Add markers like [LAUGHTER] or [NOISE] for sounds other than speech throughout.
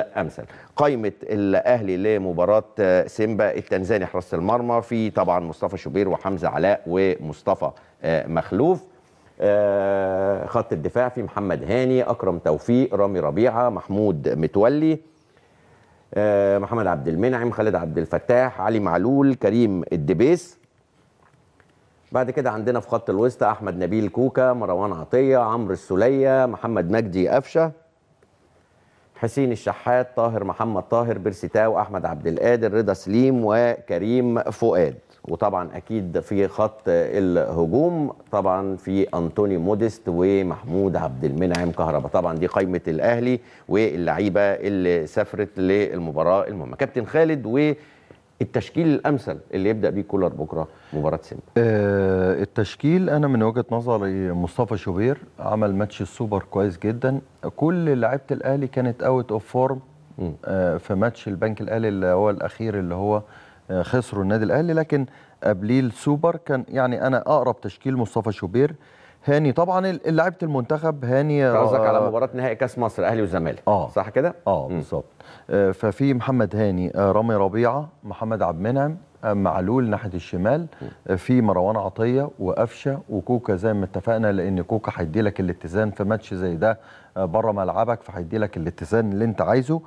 الامثل امثل قائمه الاهلي لمباراه آه، سيمبا التنزاني حراسه المرمى في طبعا مصطفى شوبير وحمزه علاء ومصطفى آه، مخلوف آه، خط الدفاع في محمد هاني اكرم توفيق رامي ربيعه محمود متولي محمد عبد المنعم خالد عبد الفتاح علي معلول كريم الدبيس بعد كده عندنا في خط الوسط احمد نبيل كوكا مروان عطيه عمرو السوليه محمد مجدي قفشه حسين الشحات طاهر محمد طاهر برستاو احمد عبد القادر رضا سليم وكريم فؤاد وطبعا اكيد في خط الهجوم طبعا في انطوني موديست ومحمود عبد المنعم كهربا طبعا دي قائمه الاهلي واللعيبه اللي سافرت للمباراه المهمه كابتن خالد و التشكيل الامثل اللي يبدا بيه كولر بكره مباراه سيمبا آه التشكيل انا من وجهه نظري مصطفى شوبير عمل ماتش السوبر كويس جدا كل لعيبه الاهلي كانت اوت اوف فورم آه في ماتش البنك الاهلي اللي هو الاخير اللي هو آه، خسره النادي الاهلي لكن قبليه السوبر كان يعني انا اقرب تشكيل مصطفى شوبير هاني طبعا لعيبه المنتخب هاني قصدك آه، على مباراه نهائي كاس مصر اهلي وزمالك آه صح كده اه بالظبط آه، ففي محمد هاني آه، رامي ربيعه محمد عبد المنعم آه، معلول ناحيه الشمال في مروان عطيه وقفشه وكوكا زي ما اتفقنا لان كوكا هيدي لك الاتزان في ماتش زي ده بره ملعبك فهيدي لك الاتزان اللي انت عايزه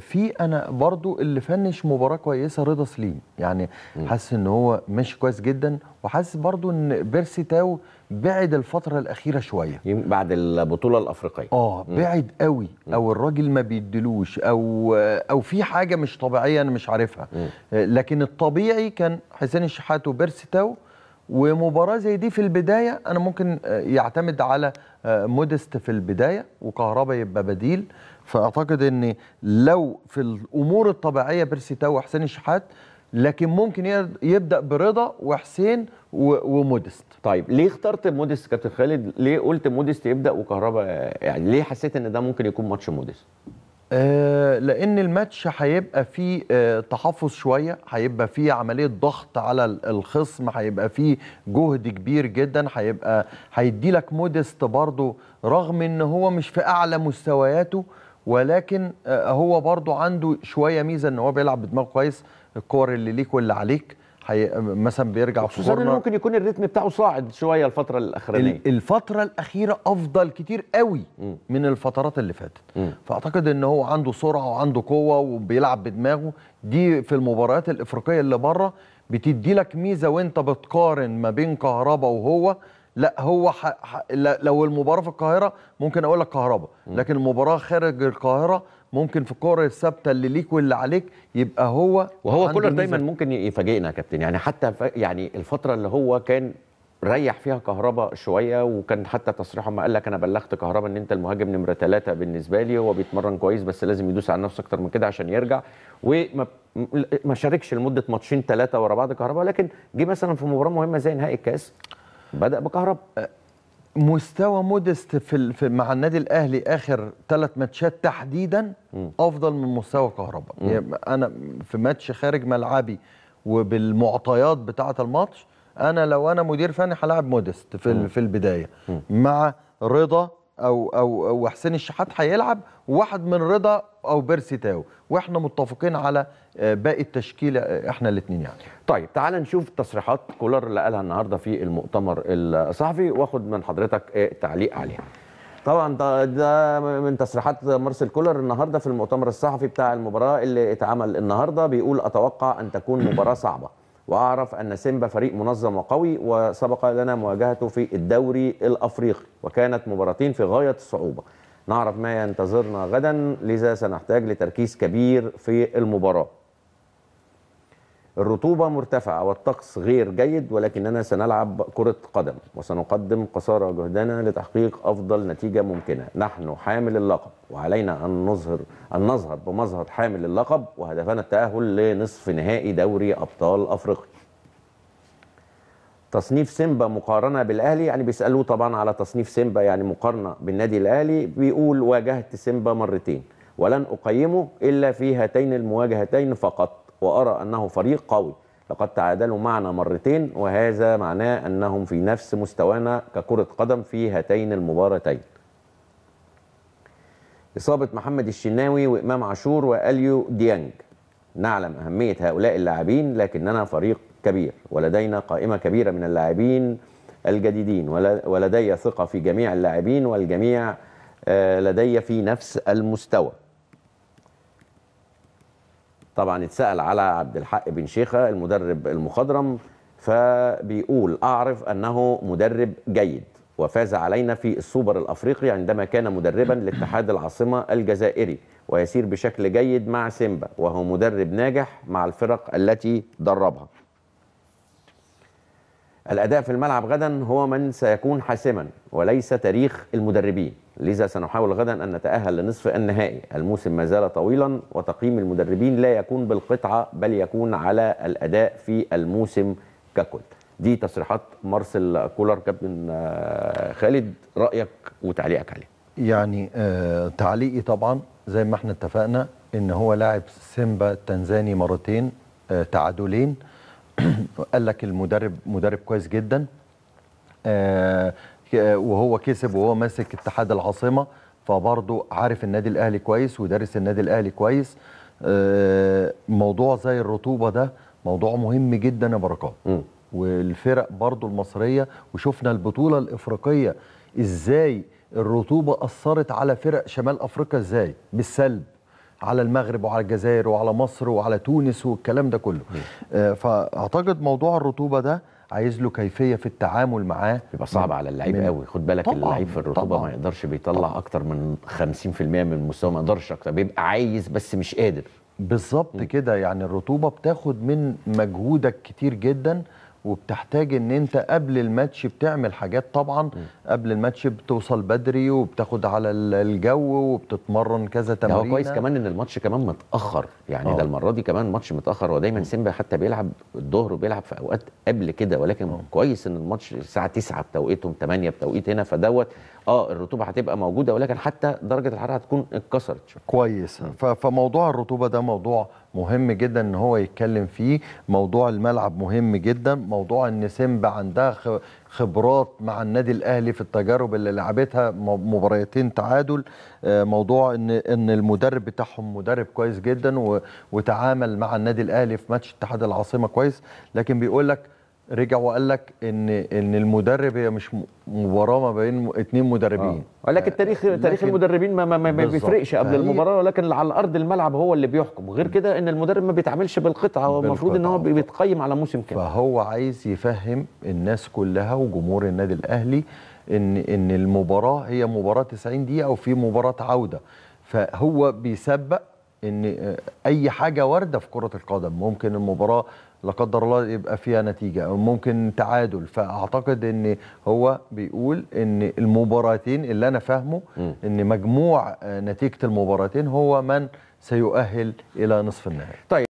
في انا برضو اللي فنش مباراه كويسه رضا سليم يعني حاسس ان هو مش كويس جدا وحاسس برضو ان بيرسي تاو بعد الفتره الاخيره شويه بعد البطوله الافريقيه اه بعد قوي او الراجل ما بيدلوش او او او في حاجه مش طبيعيه انا مش عارفها لكن الطبيعي كان حسين الشحات تاو ومباراه زي دي في البدايه انا ممكن آه، يعتمد على آه، مودست في البدايه وكهربا يبقى بديل فاعتقد ان لو في الامور الطبيعيه بيرسيتاو وحسين الشحات لكن ممكن يبدا برضا وحسين ومودست طيب ليه اخترت مودست كابتن خالد ليه قلت مودست يبدا وكهربا يعني ليه حسيت ان ده ممكن يكون ماتش مودست آه لان الماتش هيبقى فيه آه تحفظ شويه هيبقى فيه عمليه ضغط على الخصم هيبقى فيه جهد كبير جدا هيبقى هيدي لك مودست برضه رغم ان هو مش في اعلى مستوياته ولكن آه هو برضه عنده شويه ميزه ان هو بيلعب بدماغه كويس الكور اللي ليك واللي عليك حي... مثلا بيرجع في فورمه ممكن يكون الريتم بتاعه صاعد شويه الفتره الاخرانيه الفتره الاخيره افضل كتير قوي م. من الفترات اللي فاتت م. فاعتقد ان هو عنده سرعه وعنده قوه وبيلعب بدماغه دي في المباريات الافريقيه اللي بره بتدي لك ميزه وانت بتقارن ما بين كهربا وهو لا هو ح... ح... لو المباراه في القاهره ممكن اقول لك كهربا لكن المباراه خارج القاهره ممكن في الكوره الثابته اللي ليك واللي عليك يبقى هو وهو كولر دايما ممكن يفاجئنا يا كابتن يعني حتى يعني الفتره اللي هو كان ريح فيها كهربا شويه وكان حتى تصريحه ما قال لك انا بلغت كهربا ان انت المهاجم نمره ثلاثه بالنسبه لي هو بيتمرن كويس بس لازم يدوس على نفسه اكتر من كده عشان يرجع وما شاركش لمده ماتشين ثلاثه ورا بعض كهربا لكن جه مثلا في مباراه مهمه زي نهائي الكاس بدا بكهربا مستوى موديست في, في مع النادي الاهلي اخر ثلاث ماتشات تحديدا افضل من مستوى كهربا يعني انا في ماتش خارج ملعبي وبالمعطيات بتاعه الماتش انا لو انا مدير فني هلاعب موديست في, في البدايه مع رضا او او وحسين الشحات هيلعب وواحد من رضا او بيرسي تاو واحنا متفقين على آه، باقي التشكيله آه، احنا الاثنين يعني طيب تعال نشوف تصريحات كولر اللي قالها النهارده في المؤتمر الصحفي واخد من حضرتك آه، تعليق عليها طبعا ده, ده من تصريحات مارسيل كولر النهارده في المؤتمر الصحفي بتاع المباراه اللي اتعمل النهارده بيقول اتوقع ان تكون مباراه صعبه واعرف ان سيمبا فريق منظم وقوي وسبق لنا مواجهته في الدوري الافريقي وكانت مباراتين في غايه الصعوبه نعرف ما ينتظرنا غدا لذا سنحتاج لتركيز كبير في المباراه الرطوبة مرتفعة والطقس غير جيد ولكننا سنلعب كرة قدم وسنقدم قصارى جهدنا لتحقيق أفضل نتيجة ممكنة نحن حامل اللقب وعلينا أن نظهر أن نظهر بمظهر حامل اللقب وهدفنا التأهل لنصف نهائي دوري أبطال أفريقيا تصنيف سيمبا مقارنة بالأهلي يعني بيسألوه طبعا على تصنيف سيمبا يعني مقارنة بالنادي الأهلي بيقول واجهت سيمبا مرتين ولن أقيمه إلا في هاتين المواجهتين فقط وأرى أنه فريق قوي لقد تعادلوا معنا مرتين وهذا معناه أنهم في نفس مستوانا ككرة قدم في هاتين المباراتين إصابة محمد الشناوي وإمام عاشور وأليو ديانج نعلم أهمية هؤلاء اللاعبين لكننا فريق كبير ولدينا قائمة كبيرة من اللاعبين الجديدين ولدي ثقة في جميع اللاعبين والجميع آه، لدي في نفس المستوى طبعا اتسال على عبد الحق بن شيخه المدرب المخضرم فبيقول اعرف انه مدرب جيد وفاز علينا في السوبر الافريقي عندما كان مدربا لاتحاد العاصمه الجزائري ويسير بشكل جيد مع سيمبا وهو مدرب ناجح مع الفرق التي دربها الأداء في الملعب غدا هو من سيكون حاسما وليس تاريخ المدربين لذا سنحاول غدا أن نتأهل لنصف النهائي الموسم ما زال طويلا وتقييم المدربين لا يكون بالقطعة بل يكون على الأداء في الموسم ككل دي تصريحات مارسيل كولر كابتن آه، خالد رأيك وتعليقك عليه يعني آه، تعليقي طبعا زي ما احنا اتفقنا ان هو لاعب سيمبا تنزاني مرتين آه، تعادلين [CLEARS THROAT] قال لك المدرب مدرب كويس جدا آه، وهو كسب وهو ماسك اتحاد العاصمه فبرضه عارف النادي الاهلي كويس ودارس النادي الاهلي كويس آه، موضوع زي الرطوبه ده موضوع مهم جدا يا بركات والفرق برضه المصريه وشفنا البطوله الافريقيه ازاي الرطوبه اثرت على فرق شمال افريقيا ازاي بالسلب على المغرب وعلى الجزائر وعلى مصر وعلى تونس والكلام ده كله آه، فاعتقد موضوع الرطوبه ده عايز له كيفيه في التعامل معاه بيبقى صعب على اللعيب قوي خد بالك اللعيب في الرطوبه طبعًا ما يقدرش بيطلع طبعًا اكتر من 50% من المستوى ما يقدرش اكتر بيبقى عايز بس مش قادر بالظبط كده يعني الرطوبه بتاخد من مجهودك كتير جدا وبتحتاج ان انت قبل الماتش بتعمل حاجات طبعا قبل الماتش بتوصل بدري وبتاخد على الجو وبتتمرن كذا تمرين يعني هو كويس كمان ان الماتش كمان متاخر يعني أوه. ده المره دي كمان ماتش متاخر ودايما سيمبا حتى بيلعب الظهر وبيلعب في اوقات قبل كده ولكن أوه. كويس ان الماتش الساعه 9 بتوقيتهم 8 بتوقيت هنا فدوت اه الرطوبه هتبقى موجوده ولكن حتى درجه الحراره هتكون اتكسرت كويس فموضوع الرطوبه ده موضوع مهم جدا ان هو يتكلم فيه موضوع الملعب مهم جدا موضوع ان سيمبا عندها خبرات مع النادي الاهلي في التجارب اللي لعبتها مباراتين تعادل آه، موضوع ان ان المدرب بتاعهم مدرب كويس جدا وتعامل مع النادي الاهلي في ماتش اتحاد العاصمه كويس لكن بيقول لك رجع وقال لك ان ان المدرب هي مش مباراه ما بين اثنين مدربين آه. ولكن آه. تاريخ تاريخ المدربين ما, ما, ما بيفرقش قبل المباراه ولكن على ارض الملعب هو اللي بيحكم غير كده ان المدرب ما بيتعاملش بالقطعه هو المفروض ان هو بيتقيم على موسم كامل فهو عايز يفهم الناس كلها وجمهور النادي الاهلي ان ان المباراه هي مباراه 90 دقيقه وفي مباراه عوده فهو بيسبق ان آه، اي حاجه وارده في كره القدم ممكن المباراه لا قدر الله يبقى فيها نتيجه او ممكن تعادل فاعتقد ان هو بيقول ان المباراتين اللي انا فاهمه ان مجموع آه، نتيجه المباراتين هو من سيؤهل الى نصف النهائي طيب